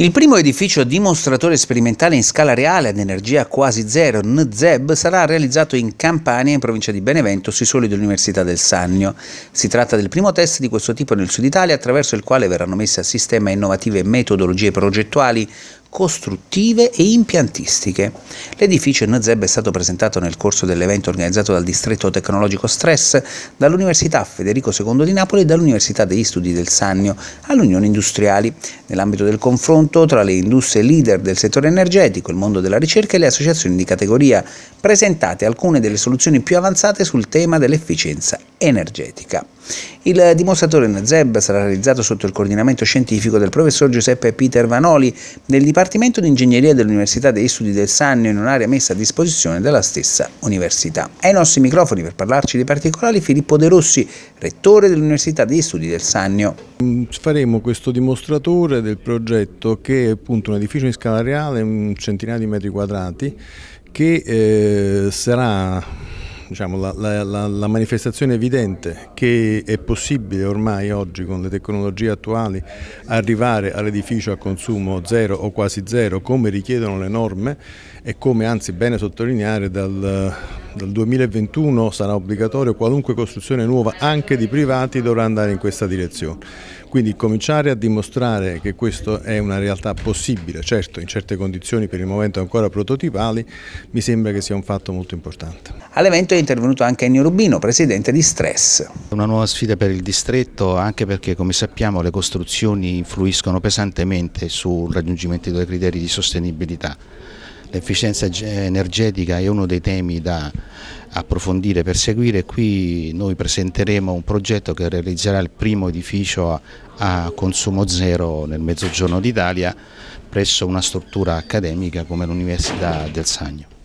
Il primo edificio dimostratore sperimentale in scala reale ad energia quasi zero, NZEB, sarà realizzato in Campania, in provincia di Benevento, sui suoli dell'Università del Sannio. Si tratta del primo test di questo tipo nel sud Italia, attraverso il quale verranno messe a sistema innovative metodologie progettuali costruttive e impiantistiche. L'edificio in Zeb è stato presentato nel corso dell'evento organizzato dal Distretto Tecnologico Stress, dall'Università Federico II di Napoli e dall'Università degli Studi del Sannio all'Unione Industriali, nell'ambito del confronto tra le industrie leader del settore energetico, il mondo della ricerca e le associazioni di categoria, presentate alcune delle soluzioni più avanzate sul tema dell'efficienza energetica. Il dimostratore NZEB sarà realizzato sotto il coordinamento scientifico del professor Giuseppe Peter Vanoli del Dipartimento di Ingegneria dell'Università degli Studi del Sannio in un'area messa a disposizione dalla stessa università. Ai nostri microfoni per parlarci dei particolari Filippo De Rossi, rettore dell'Università degli Studi del Sannio. Faremo questo dimostratore del progetto che è appunto un edificio in scala reale, un centinaio di metri quadrati, che eh, sarà diciamo, la, la, la, manifestazione evidente che è possibile ormai oggi con le tecnologie attuali arrivare all'edificio a consumo zero o quasi zero come richiedono le norme e come anzi bene sottolineare dal dal 2021 sarà obbligatorio qualunque costruzione nuova, anche di privati, dovrà andare in questa direzione. Quindi cominciare a dimostrare che questa è una realtà possibile, certo in certe condizioni per il momento ancora prototipali, mi sembra che sia un fatto molto importante. All'evento è intervenuto anche Ennio Rubino, presidente di Stress. Una nuova sfida per il distretto, anche perché come sappiamo le costruzioni influiscono pesantemente sul raggiungimento dei criteri di sostenibilità. L'efficienza energetica è uno dei temi da approfondire e perseguire. Qui noi presenteremo un progetto che realizzerà il primo edificio a consumo zero nel mezzogiorno d'Italia presso una struttura accademica come l'Università del Sagno.